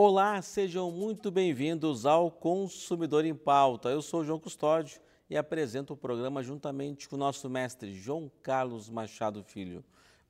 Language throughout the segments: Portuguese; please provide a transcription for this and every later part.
Olá, sejam muito bem-vindos ao Consumidor em Pauta. Eu sou João Custódio e apresento o programa juntamente com o nosso mestre João Carlos Machado Filho.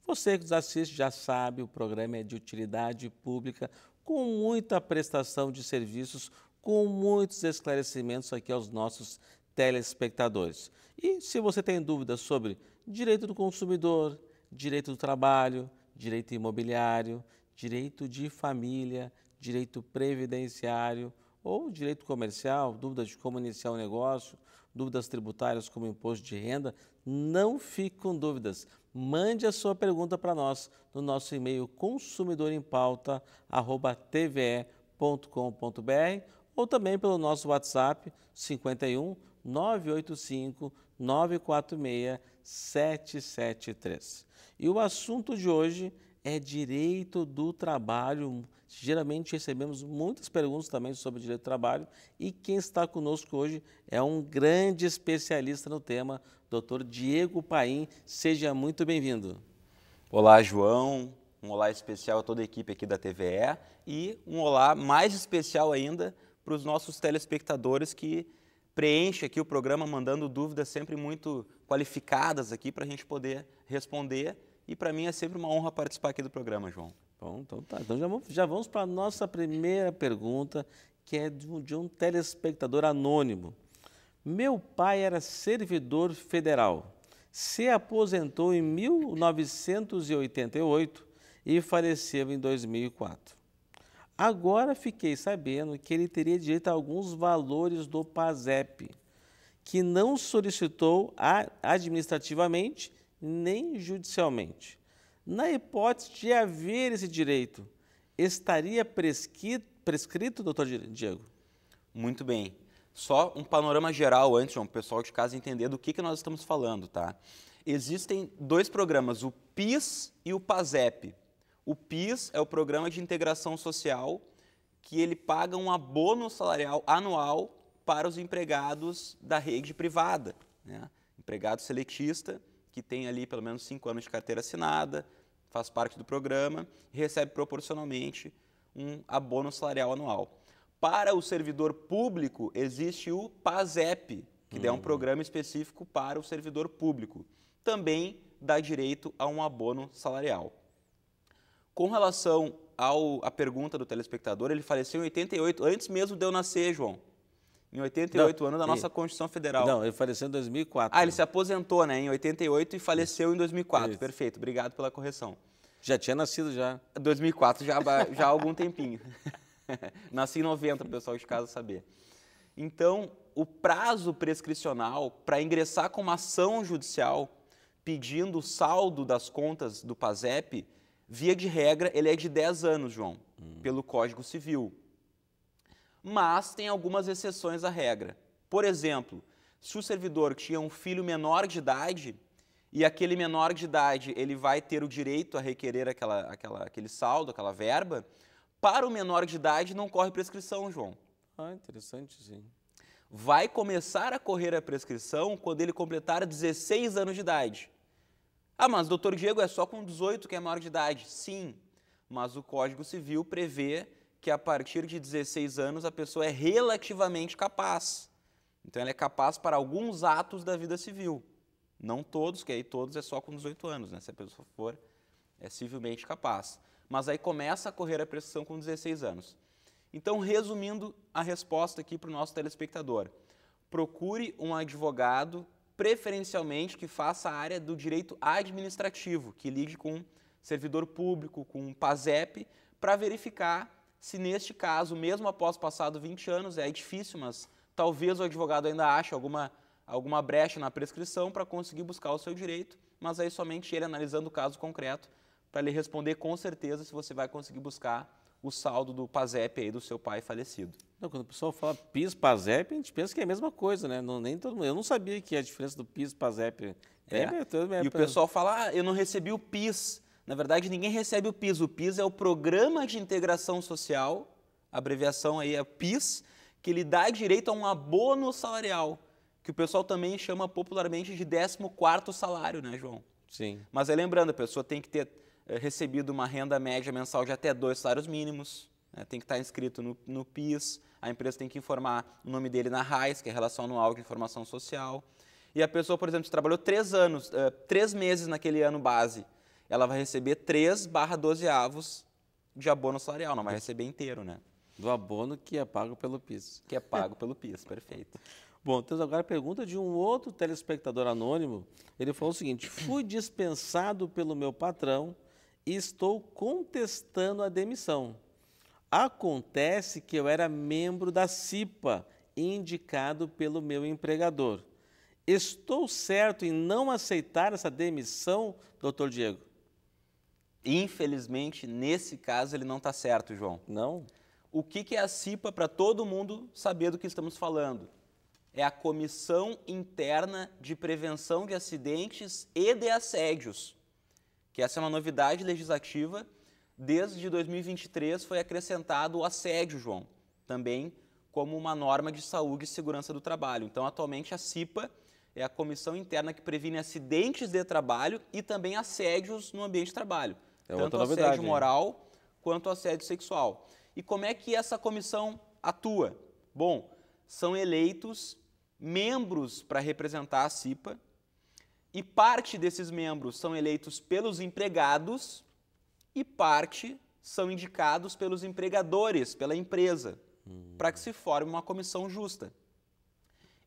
Você que nos assiste já sabe, o programa é de utilidade pública, com muita prestação de serviços, com muitos esclarecimentos aqui aos nossos telespectadores. E se você tem dúvidas sobre direito do consumidor, direito do trabalho, direito imobiliário, direito de família, direito previdenciário ou direito comercial, dúvidas de como iniciar o um negócio, dúvidas tributárias como imposto de renda, não fique com dúvidas. Mande a sua pergunta para nós no nosso e-mail consumidorempauta@tve.com.br ou também pelo nosso WhatsApp 51 985 946 773. E o assunto de hoje é direito do trabalho Geralmente recebemos muitas perguntas também sobre direito do trabalho e quem está conosco hoje é um grande especialista no tema, doutor Diego Paim. Seja muito bem-vindo. Olá, João. Um olá especial a toda a equipe aqui da TVE e um olá mais especial ainda para os nossos telespectadores que preenche aqui o programa mandando dúvidas sempre muito qualificadas aqui para a gente poder responder. E para mim é sempre uma honra participar aqui do programa, João. Bom, então tá. Então já vamos, já vamos para a nossa primeira pergunta, que é de um, de um telespectador anônimo. Meu pai era servidor federal, se aposentou em 1988 e faleceu em 2004. Agora fiquei sabendo que ele teria direito a alguns valores do PASEP, que não solicitou administrativamente nem judicialmente na hipótese de haver esse direito, estaria prescrito, prescrito doutor Diego? Muito bem. Só um panorama geral antes, para o pessoal de casa entender do que, que nós estamos falando, tá? Existem dois programas, o PIS e o PASEP. O PIS é o Programa de Integração Social, que ele paga um abono salarial anual para os empregados da rede privada. Né? Empregado seletista, que tem ali pelo menos cinco anos de carteira assinada, faz parte do programa e recebe proporcionalmente um abono salarial anual. Para o servidor público, existe o PASEP, que é um hum. programa específico para o servidor público. Também dá direito a um abono salarial. Com relação ao, à pergunta do telespectador, ele faleceu em 88, antes mesmo de eu nascer, João. Em 88, não, ano da nossa e, Constituição Federal. Não, ele faleceu em 2004. Ah, ele se aposentou, né, em 88 e faleceu em 2004. Isso. Perfeito, obrigado pela correção. Já tinha nascido já. 2004, já, já há algum tempinho. Nasci em 90, para o pessoal de casa saber. Então, o prazo prescricional para ingressar com uma ação judicial pedindo o saldo das contas do PASEP, via de regra, ele é de 10 anos, João, hum. pelo Código Civil mas tem algumas exceções à regra. Por exemplo, se o servidor tinha um filho menor de idade e aquele menor de idade ele vai ter o direito a requerer aquela, aquela, aquele saldo, aquela verba, para o menor de idade não corre prescrição, João. Ah, interessante, sim. Vai começar a correr a prescrição quando ele completar 16 anos de idade. Ah, mas doutor Diego é só com 18 que é maior de idade. Sim, mas o Código Civil prevê que a partir de 16 anos a pessoa é relativamente capaz. Então ela é capaz para alguns atos da vida civil. Não todos, que aí todos é só com 18 anos, né? Se a pessoa for é civilmente capaz. Mas aí começa a correr a prescrição com 16 anos. Então, resumindo a resposta aqui para o nosso telespectador: procure um advogado, preferencialmente que faça a área do direito administrativo, que lide com servidor público, com PASEP, para verificar se neste caso, mesmo após passado 20 anos, é difícil, mas talvez o advogado ainda ache alguma, alguma brecha na prescrição para conseguir buscar o seu direito, mas aí somente ele analisando o caso concreto para lhe responder com certeza se você vai conseguir buscar o saldo do PASEP aí do seu pai falecido. Não, quando o pessoal fala PIS, PASEP, a gente pensa que é a mesma coisa, né? Não, nem todo mundo, eu não sabia que a diferença do PIS PASEP. É, é. e o pessoal fala, ah, eu não recebi o PIS, na verdade, ninguém recebe o PIS. O PIS é o Programa de Integração Social, a abreviação aí é PIS, que lhe dá direito a um abono salarial, que o pessoal também chama popularmente de 14º salário, né, João? Sim. Mas é lembrando, a pessoa tem que ter eh, recebido uma renda média mensal de até dois salários mínimos, né, tem que estar inscrito no, no PIS, a empresa tem que informar o nome dele na RAIS, que é a Relação Anual de Informação Social, e a pessoa, por exemplo, trabalhou três anos, eh, três meses naquele ano base, ela vai receber 3 barra 12 avos de abono salarial, não vai receber inteiro, né? Do abono que é pago pelo PIS. Que é pago pelo PIS, perfeito. Bom, temos agora a pergunta de um outro telespectador anônimo. Ele falou o seguinte: fui dispensado pelo meu patrão e estou contestando a demissão. Acontece que eu era membro da CIPA, indicado pelo meu empregador. Estou certo em não aceitar essa demissão, doutor Diego? Infelizmente, nesse caso, ele não está certo, João. Não? O que, que é a CIPA para todo mundo saber do que estamos falando? É a Comissão Interna de Prevenção de Acidentes e de Assédios, que essa é uma novidade legislativa. Desde 2023 foi acrescentado o assédio, João, também como uma norma de saúde e segurança do trabalho. Então, atualmente, a CIPA é a comissão interna que previne acidentes de trabalho e também assédios no ambiente de trabalho. É tanto novidade, assédio moral hein? quanto assédio sexual. E como é que essa comissão atua? Bom, são eleitos membros para representar a CIPA e parte desses membros são eleitos pelos empregados e parte são indicados pelos empregadores, pela empresa, hum. para que se forme uma comissão justa.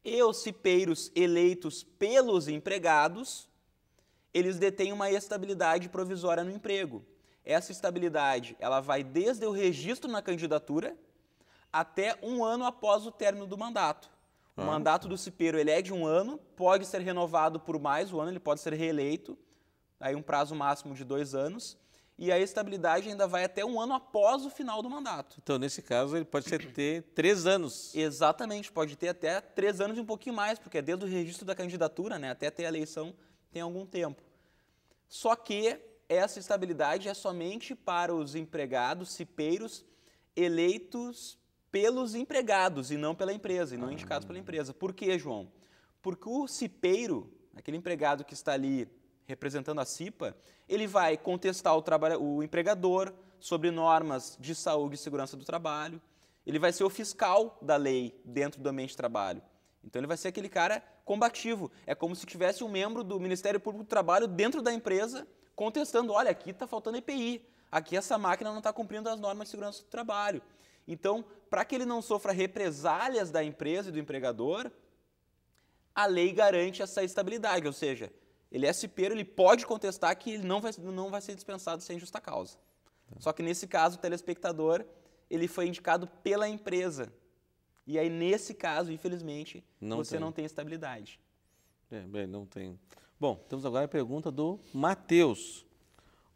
E os cipeiros eleitos pelos empregados eles detêm uma estabilidade provisória no emprego. Essa estabilidade ela vai desde o registro na candidatura até um ano após o término do mandato. O ah. mandato do cipeiro ele é de um ano, pode ser renovado por mais um ano, ele pode ser reeleito, aí um prazo máximo de dois anos e a estabilidade ainda vai até um ano após o final do mandato. Então, nesse caso, ele pode ter três anos. Exatamente, pode ter até três anos e um pouquinho mais, porque é desde o registro da candidatura né, até ter a eleição tem algum tempo. Só que essa estabilidade é somente para os empregados, cipeiros, eleitos pelos empregados e não pela empresa, e não indicados pela empresa. Por quê, João? Porque o cipeiro, aquele empregado que está ali representando a CIPA, ele vai contestar o, o empregador sobre normas de saúde e segurança do trabalho, ele vai ser o fiscal da lei dentro do ambiente de trabalho. Então ele vai ser aquele cara combativo. É como se tivesse um membro do Ministério Público do Trabalho dentro da empresa contestando: olha, aqui está faltando EPI, aqui essa máquina não está cumprindo as normas de segurança do trabalho. Então, para que ele não sofra represálias da empresa e do empregador, a lei garante essa estabilidade, ou seja, ele é cipeiro, ele pode contestar que ele não vai, não vai ser dispensado sem justa causa. Só que nesse caso, o telespectador ele foi indicado pela empresa e aí, nesse caso, infelizmente, não você tem. não tem estabilidade. É, bem, não tem. Bom, temos agora a pergunta do Matheus.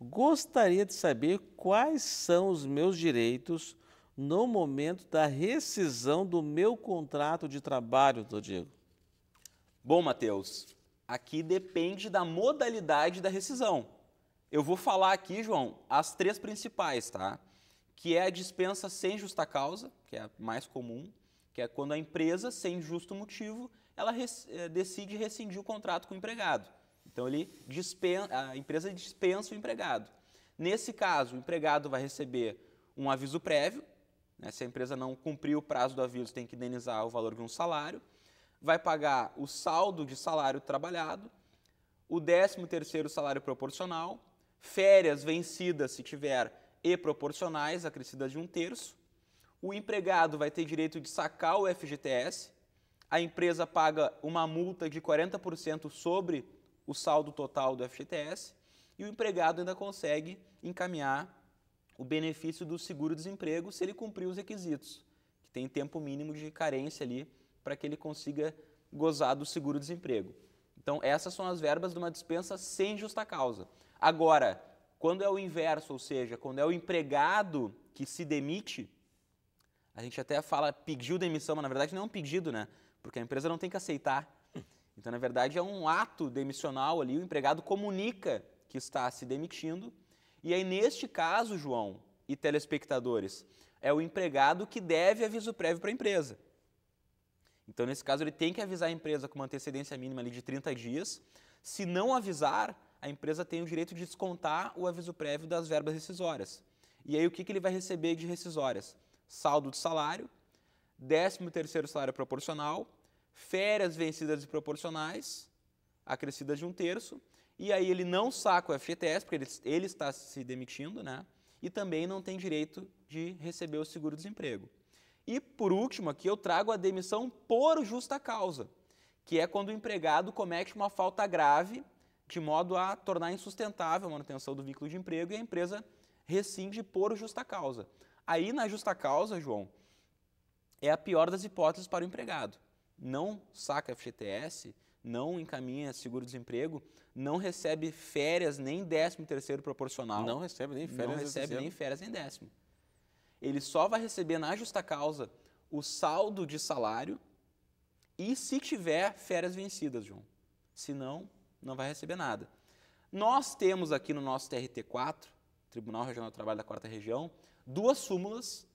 Gostaria de saber quais são os meus direitos no momento da rescisão do meu contrato de trabalho, doutor Diego? Bom, Matheus, aqui depende da modalidade da rescisão. Eu vou falar aqui, João, as três principais, tá? Que é a dispensa sem justa causa, que é a mais comum, que é quando a empresa, sem justo motivo, ela res, eh, decide rescindir o contrato com o empregado. Então ele dispensa, a empresa dispensa o empregado. Nesse caso, o empregado vai receber um aviso prévio, né? se a empresa não cumprir o prazo do aviso, tem que indenizar o valor de um salário, vai pagar o saldo de salário trabalhado, o 13º salário proporcional, férias vencidas se tiver e proporcionais, acrescidas de um terço, o empregado vai ter direito de sacar o FGTS, a empresa paga uma multa de 40% sobre o saldo total do FGTS e o empregado ainda consegue encaminhar o benefício do seguro-desemprego se ele cumprir os requisitos, que tem tempo mínimo de carência ali para que ele consiga gozar do seguro-desemprego. Então, essas são as verbas de uma dispensa sem justa causa. Agora, quando é o inverso, ou seja, quando é o empregado que se demite, a gente até fala pedido de mas na verdade não é um pedido, né? Porque a empresa não tem que aceitar. Então, na verdade, é um ato demissional ali, o empregado comunica que está se demitindo. E aí, neste caso, João e telespectadores, é o empregado que deve aviso prévio para a empresa. Então, nesse caso, ele tem que avisar a empresa com uma antecedência mínima ali de 30 dias. Se não avisar, a empresa tem o direito de descontar o aviso prévio das verbas rescisórias. E aí, o que, que ele vai receber de rescisórias? saldo de salário, 13º salário proporcional, férias vencidas e proporcionais, acrescidas de um terço, e aí ele não saca o FGTS, porque ele, ele está se demitindo, né? E também não tem direito de receber o seguro-desemprego. E por último, aqui eu trago a demissão por justa causa, que é quando o empregado comete uma falta grave de modo a tornar insustentável a manutenção do vínculo de emprego e a empresa rescinde por justa causa. Aí, na justa causa, João, é a pior das hipóteses para o empregado. Não saca FGTS, não encaminha seguro-desemprego, não recebe férias nem décimo terceiro proporcional. Não recebe nem férias. Não recebe nem férias nem décimo. Ele só vai receber na justa causa o saldo de salário e se tiver férias vencidas, João. Se não, não vai receber nada. Nós temos aqui no nosso TRT4, Tribunal Regional do Trabalho da Quarta Região, duas súmulas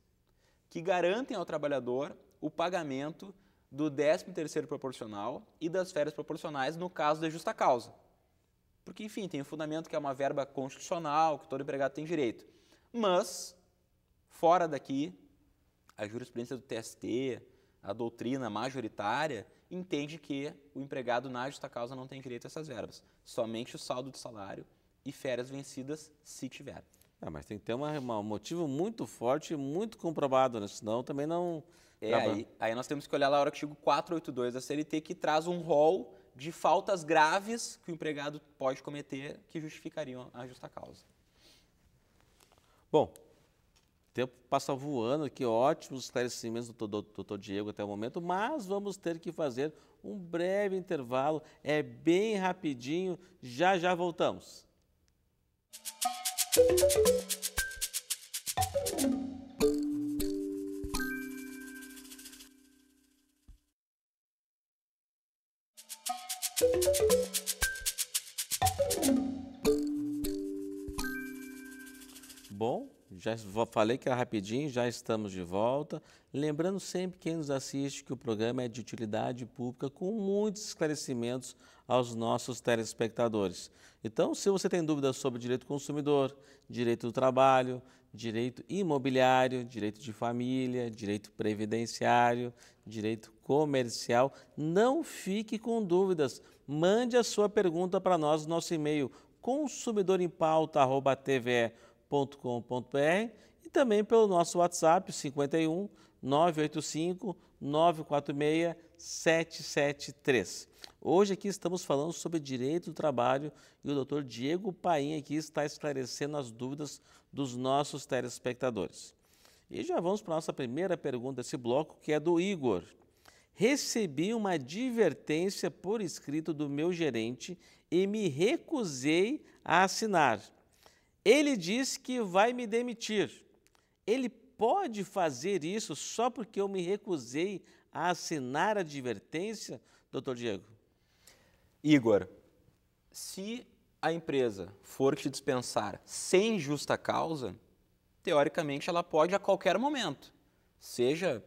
que garantem ao trabalhador o pagamento do 13º proporcional e das férias proporcionais no caso de justa causa. Porque, enfim, tem o fundamento que é uma verba constitucional, que todo empregado tem direito. Mas, fora daqui, a jurisprudência do TST, a doutrina majoritária, entende que o empregado na justa causa não tem direito a essas verbas, somente o saldo de salário e férias vencidas, se tiver. É, mas tem que ter uma, uma, um motivo muito forte, muito comprovado, né? senão também não. É, aí, aí, nós temos que olhar lá o artigo 482 da CLT, que traz um rol de faltas graves que o empregado pode cometer que justificariam a justa causa. Bom, o tempo passa voando aqui, ótimos esclarecimentos do doutor Diego até o momento, mas vamos ter que fazer um breve intervalo, é bem rapidinho, já já voltamos. Música Thank you. Já falei que era rapidinho, já estamos de volta. Lembrando sempre quem nos assiste que o programa é de utilidade pública com muitos esclarecimentos aos nossos telespectadores. Então, se você tem dúvidas sobre direito do consumidor, direito do trabalho, direito imobiliário, direito de família, direito previdenciário, direito comercial, não fique com dúvidas. Mande a sua pergunta para nós no nosso e-mail consumidorempauta.tve.com www.cafeinacultura.com.br e também pelo nosso WhatsApp 51 985 946 773. Hoje aqui estamos falando sobre direito do trabalho e o doutor Diego Paim aqui está esclarecendo as dúvidas dos nossos telespectadores. E já vamos para a nossa primeira pergunta desse bloco, que é do Igor. Recebi uma advertência por escrito do meu gerente e me recusei a assinar ele diz que vai me demitir. Ele pode fazer isso só porque eu me recusei a assinar a advertência, doutor Diego? Igor, se a empresa for te dispensar sem justa causa, teoricamente ela pode a qualquer momento, seja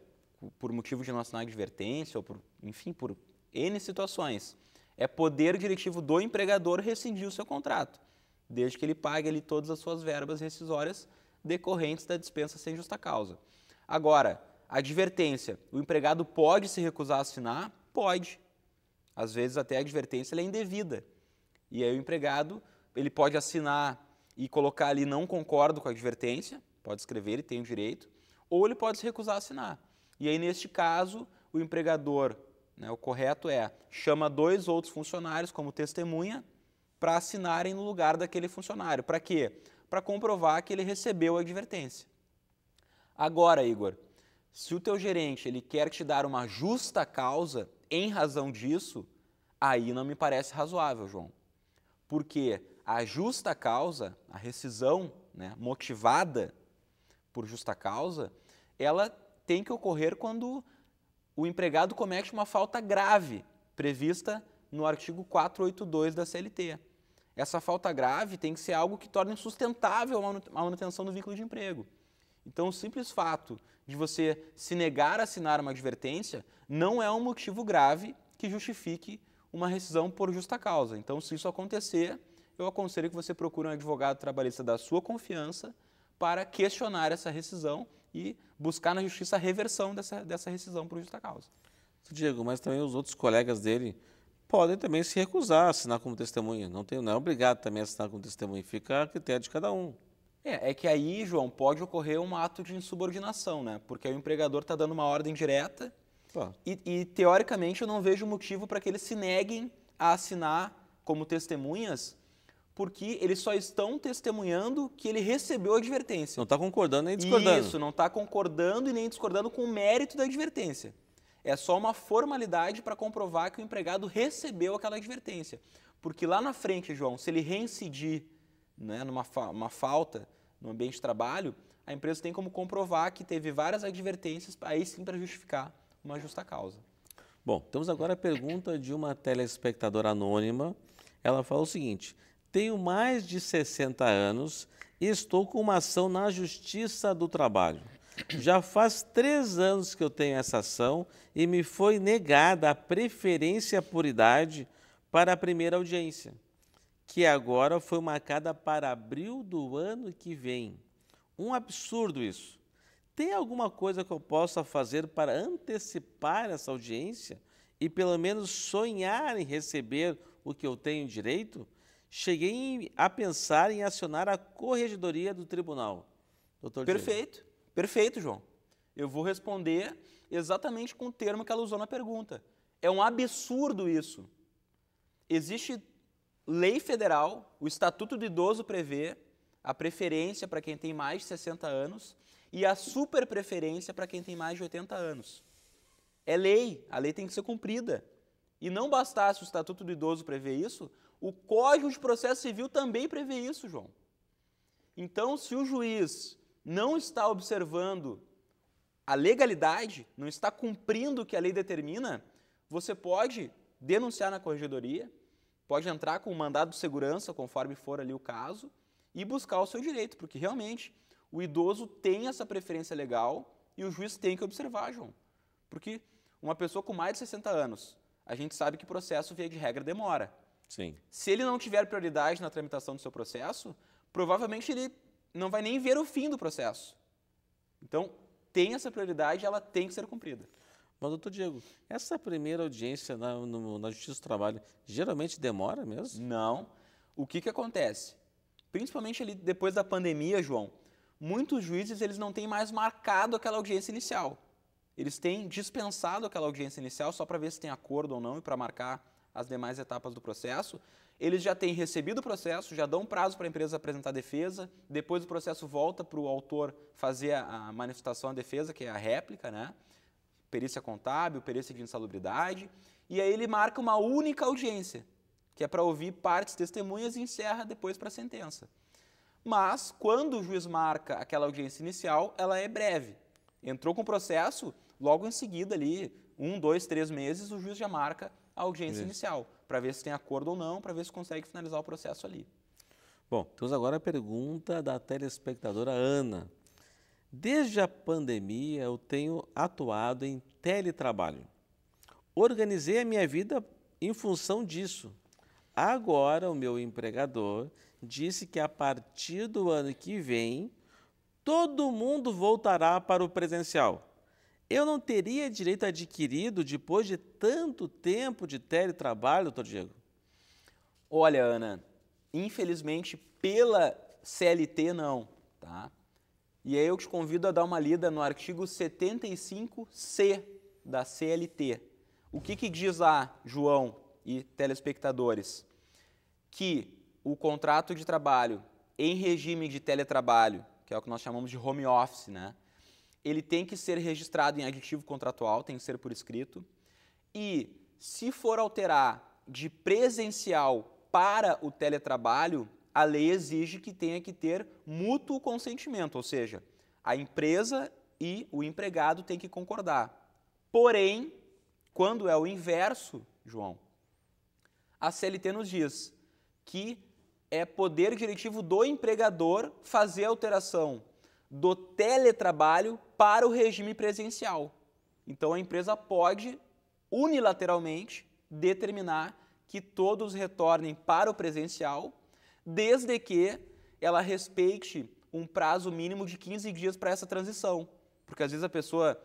por motivo de não assinar advertência ou por, enfim, por N situações. É poder diretivo do empregador rescindir o seu contrato desde que ele pague ali todas as suas verbas rescisórias decorrentes da dispensa sem justa causa. Agora, advertência, o empregado pode se recusar a assinar? Pode. Às vezes até a advertência é indevida. E aí o empregado, ele pode assinar e colocar ali não concordo com a advertência, pode escrever, e tem o direito, ou ele pode se recusar a assinar. E aí neste caso, o empregador, né, o correto é, chama dois outros funcionários como testemunha para assinarem no lugar daquele funcionário. Para quê? Para comprovar que ele recebeu a advertência. Agora, Igor, se o teu gerente ele quer te dar uma justa causa em razão disso, aí não me parece razoável, João. Porque a justa causa, a rescisão né, motivada por justa causa, ela tem que ocorrer quando o empregado comete uma falta grave prevista no artigo 482 da CLT essa falta grave tem que ser algo que torne sustentável a manutenção do vínculo de emprego. Então, o simples fato de você se negar a assinar uma advertência não é um motivo grave que justifique uma rescisão por justa causa. Então, se isso acontecer, eu aconselho que você procure um advogado trabalhista da sua confiança para questionar essa rescisão e buscar na justiça a reversão dessa, dessa rescisão por justa causa. Diego, mas também os outros colegas dele podem também se recusar a assinar como testemunha. Não, tem, não é obrigado também a assinar como testemunha, fica a critério de cada um. É, é que aí, João, pode ocorrer um ato de insubordinação, né? Porque o empregador está dando uma ordem direta tá. e, e, teoricamente, eu não vejo motivo para que eles se neguem a assinar como testemunhas, porque eles só estão testemunhando que ele recebeu a advertência. Não está concordando nem discordando. Isso, não está concordando e nem discordando com o mérito da advertência. É só uma formalidade para comprovar que o empregado recebeu aquela advertência. Porque lá na frente, João, se ele reincidir né, numa fa uma falta no ambiente de trabalho, a empresa tem como comprovar que teve várias advertências, aí sim para justificar uma justa causa. Bom, temos agora a pergunta de uma telespectadora anônima. Ela fala o seguinte: Tenho mais de 60 anos e estou com uma ação na Justiça do Trabalho. Já faz três anos que eu tenho essa ação e me foi negada a preferência por idade para a primeira audiência, que agora foi marcada para abril do ano que vem. Um absurdo isso. Tem alguma coisa que eu possa fazer para antecipar essa audiência e pelo menos sonhar em receber o que eu tenho direito? Cheguei a pensar em acionar a corregedoria do tribunal. Doutor Perfeito. Diego. Perfeito, João. Eu vou responder exatamente com o termo que ela usou na pergunta. É um absurdo isso. Existe lei federal, o Estatuto do Idoso prevê a preferência para quem tem mais de 60 anos e a super preferência para quem tem mais de 80 anos. É lei, a lei tem que ser cumprida. E não bastasse o Estatuto do Idoso prever isso, o Código de Processo Civil também prevê isso, João. Então, se o juiz não está observando a legalidade, não está cumprindo o que a lei determina, você pode denunciar na corregedoria, pode entrar com o mandado de segurança, conforme for ali o caso, e buscar o seu direito, porque realmente o idoso tem essa preferência legal e o juiz tem que observar, João. Porque uma pessoa com mais de 60 anos, a gente sabe que processo, via de regra, demora. Sim. Se ele não tiver prioridade na tramitação do seu processo, provavelmente ele não vai nem ver o fim do processo. Então, tem essa prioridade, ela tem que ser cumprida. Mas, doutor Diego, essa primeira audiência na, no, na Justiça do Trabalho geralmente demora mesmo? Não. O que, que acontece? Principalmente ali depois da pandemia, João, muitos juízes eles não têm mais marcado aquela audiência inicial. Eles têm dispensado aquela audiência inicial só para ver se tem acordo ou não e para marcar as demais etapas do processo. Eles já têm recebido o processo, já dão prazo para a empresa apresentar a defesa, depois o processo volta para o autor fazer a manifestação à defesa, que é a réplica, né? perícia contábil, perícia de insalubridade, e aí ele marca uma única audiência, que é para ouvir partes testemunhas e encerra depois para a sentença. Mas, quando o juiz marca aquela audiência inicial, ela é breve. Entrou com o processo, logo em seguida ali, um, dois, três meses, o juiz já marca a audiência inicial, para ver se tem acordo ou não, para ver se consegue finalizar o processo ali. Bom, temos agora a pergunta da telespectadora Ana. Desde a pandemia, eu tenho atuado em teletrabalho. Organizei a minha vida em função disso. Agora, o meu empregador disse que a partir do ano que vem, todo mundo voltará para o presencial eu não teria direito adquirido depois de tanto tempo de teletrabalho, doutor Diego? Olha, Ana, infelizmente pela CLT não, tá? E aí eu te convido a dar uma lida no artigo 75C da CLT. O que, que diz lá, João e telespectadores? Que o contrato de trabalho em regime de teletrabalho, que é o que nós chamamos de home office, né? ele tem que ser registrado em aditivo contratual, tem que ser por escrito. E se for alterar de presencial para o teletrabalho, a lei exige que tenha que ter mútuo consentimento, ou seja, a empresa e o empregado têm que concordar. Porém, quando é o inverso, João, a CLT nos diz que é poder diretivo do empregador fazer alteração do teletrabalho para o regime presencial. Então a empresa pode unilateralmente determinar que todos retornem para o presencial, desde que ela respeite um prazo mínimo de 15 dias para essa transição. Porque às vezes a pessoa,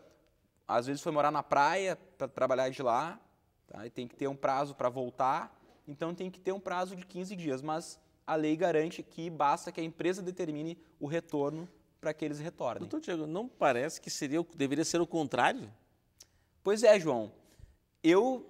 às vezes foi morar na praia para trabalhar de lá, tá? e tem que ter um prazo para voltar, então tem que ter um prazo de 15 dias, mas a lei garante que basta que a empresa determine o retorno para que eles retornem. Doutor Tiago, não parece que seria, deveria ser o contrário? Pois é, João. Eu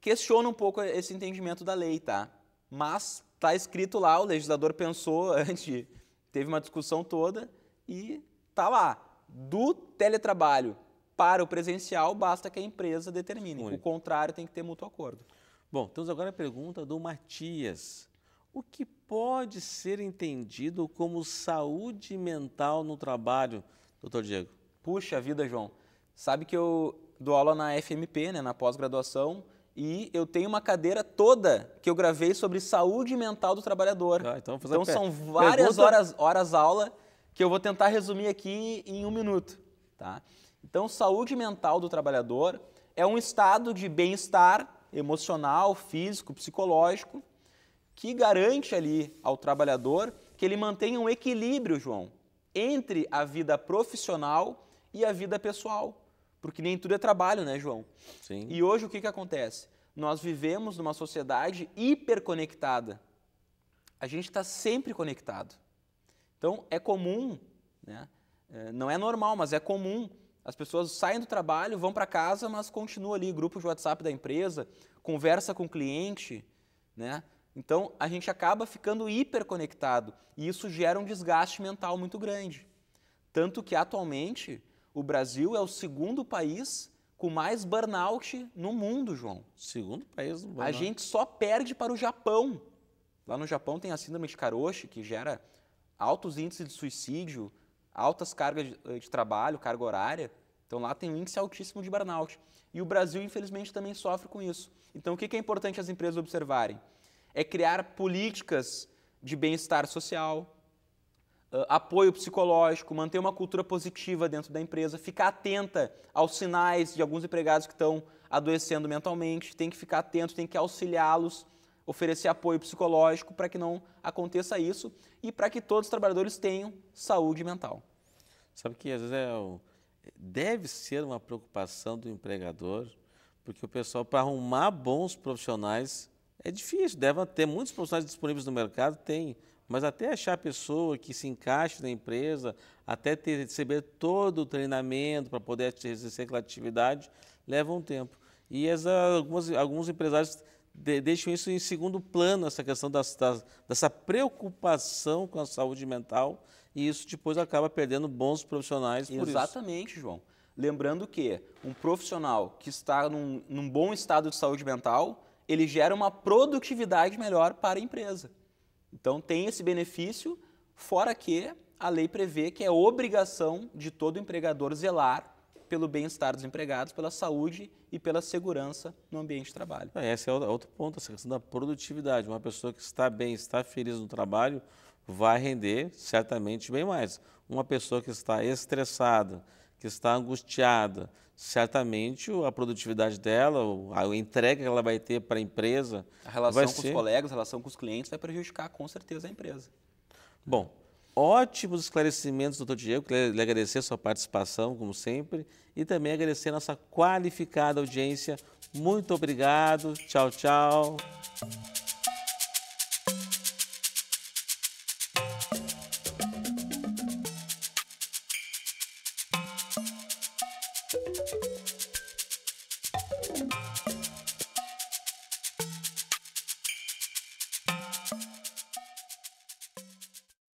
questiono um pouco esse entendimento da lei, tá? Mas está escrito lá, o legislador pensou, a gente teve uma discussão toda e tá lá. Do teletrabalho para o presencial, basta que a empresa determine. Sim. O contrário tem que ter mútuo acordo. Bom, temos agora a pergunta do Matias. O que pode ser entendido como saúde mental no trabalho, doutor Diego? Puxa vida, João. Sabe que eu dou aula na FMP, né, na pós-graduação, e eu tenho uma cadeira toda que eu gravei sobre saúde mental do trabalhador. Ah, então então são várias Pergunta... horas, horas aula que eu vou tentar resumir aqui em um minuto. Tá? Então, saúde mental do trabalhador é um estado de bem-estar emocional, físico, psicológico, que garante ali ao trabalhador que ele mantenha um equilíbrio, João, entre a vida profissional e a vida pessoal. Porque nem tudo é trabalho, né, João? Sim. E hoje o que, que acontece? Nós vivemos numa sociedade hiperconectada. A gente está sempre conectado. Então, é comum, né? É, não é normal, mas é comum. As pessoas saem do trabalho, vão para casa, mas continua ali, grupo de WhatsApp da empresa, conversa com o cliente, né? Então, a gente acaba ficando hiperconectado e isso gera um desgaste mental muito grande. Tanto que, atualmente, o Brasil é o segundo país com mais burnout no mundo, João. Segundo país do burnout. A gente só perde para o Japão. Lá no Japão tem a síndrome de Karoshi, que gera altos índices de suicídio, altas cargas de, eh, de trabalho, carga horária. Então lá tem um índice altíssimo de burnout. E o Brasil, infelizmente, também sofre com isso. Então o que é importante as empresas observarem? é criar políticas de bem-estar social, ah, apoio psicológico, manter uma cultura positiva dentro da empresa, ficar atenta aos sinais de alguns empregados que estão adoecendo mentalmente, tem que ficar atento, tem que auxiliá-los, oferecer apoio psicológico para que não aconteça isso e para que todos os trabalhadores tenham saúde mental. Sabe que às vezes é deve ser uma preocupação do empregador, porque o pessoal, para arrumar bons profissionais, é difícil, deve ter muitos profissionais disponíveis no mercado, tem, mas até achar a pessoa que se encaixe na empresa, até ter, receber todo o treinamento para poder exercer aquela atividade, leva um tempo. E as, algumas, alguns empresários de, deixam isso em segundo plano, essa questão das, das, dessa preocupação com a saúde mental, e isso depois acaba perdendo bons profissionais por Exatamente, isso. João. Lembrando que um profissional que está num, num bom estado de saúde mental ele gera uma produtividade melhor para a empresa. Então tem esse benefício, fora que a lei prevê que é obrigação de todo empregador zelar pelo bem-estar dos empregados, pela saúde e pela segurança no ambiente de trabalho. É, esse é, é outro ponto, essa questão da produtividade. Uma pessoa que está bem, está feliz no trabalho, vai render certamente bem mais. Uma pessoa que está estressada, que está angustiada, certamente a produtividade dela, a entrega que ela vai ter para a empresa. A relação com ser... os colegas, a relação com os clientes vai prejudicar com certeza a empresa. Bom, ótimos esclarecimentos, doutor Diego. Queria lhe agradecer a sua participação, como sempre, e também agradecer a nossa qualificada audiência. Muito obrigado. Tchau, tchau.